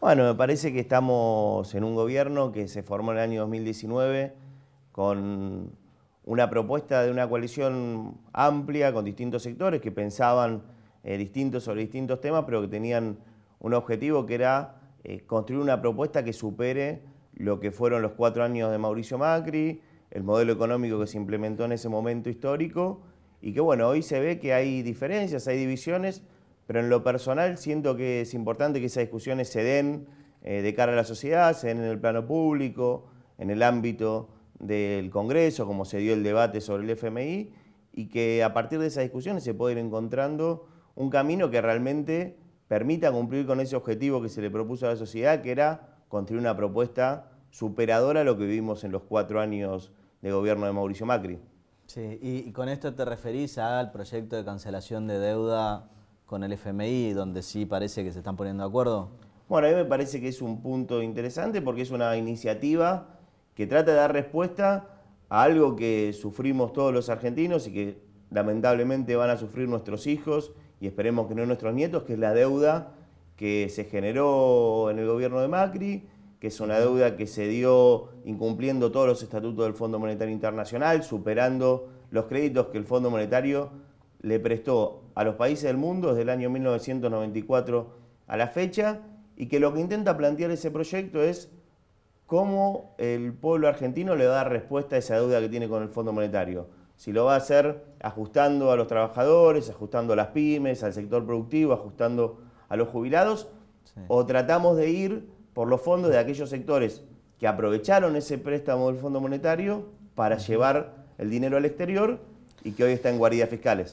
Bueno, me parece que estamos en un gobierno que se formó en el año 2019 con una propuesta de una coalición amplia con distintos sectores que pensaban eh, distintos sobre distintos temas, pero que tenían un objetivo que era eh, construir una propuesta que supere lo que fueron los cuatro años de Mauricio Macri, el modelo económico que se implementó en ese momento histórico, y que bueno, hoy se ve que hay diferencias, hay divisiones, pero en lo personal siento que es importante que esas discusiones se den eh, de cara a la sociedad, se den en el plano público, en el ámbito del Congreso, como se dio el debate sobre el FMI, y que a partir de esas discusiones se pueda ir encontrando un camino que realmente permita cumplir con ese objetivo que se le propuso a la sociedad, que era construir una propuesta superadora a lo que vivimos en los cuatro años de gobierno de Mauricio Macri. Sí, y con esto te referís al proyecto de cancelación de deuda con el FMI, donde sí parece que se están poniendo de acuerdo? Bueno, a mí me parece que es un punto interesante porque es una iniciativa que trata de dar respuesta a algo que sufrimos todos los argentinos y que lamentablemente van a sufrir nuestros hijos y esperemos que no nuestros nietos, que es la deuda que se generó en el gobierno de Macri, que es una deuda que se dio incumpliendo todos los estatutos del Fondo Monetario Internacional, superando los créditos que el Fondo Monetario le prestó a los países del mundo desde el año 1994 a la fecha y que lo que intenta plantear ese proyecto es cómo el pueblo argentino le va a dar respuesta a esa deuda que tiene con el Fondo Monetario. Si lo va a hacer ajustando a los trabajadores, ajustando a las pymes, al sector productivo, ajustando a los jubilados, o tratamos de ir por los fondos de aquellos sectores que aprovecharon ese préstamo del Fondo Monetario para llevar el dinero al exterior y que hoy está en guaridas fiscales.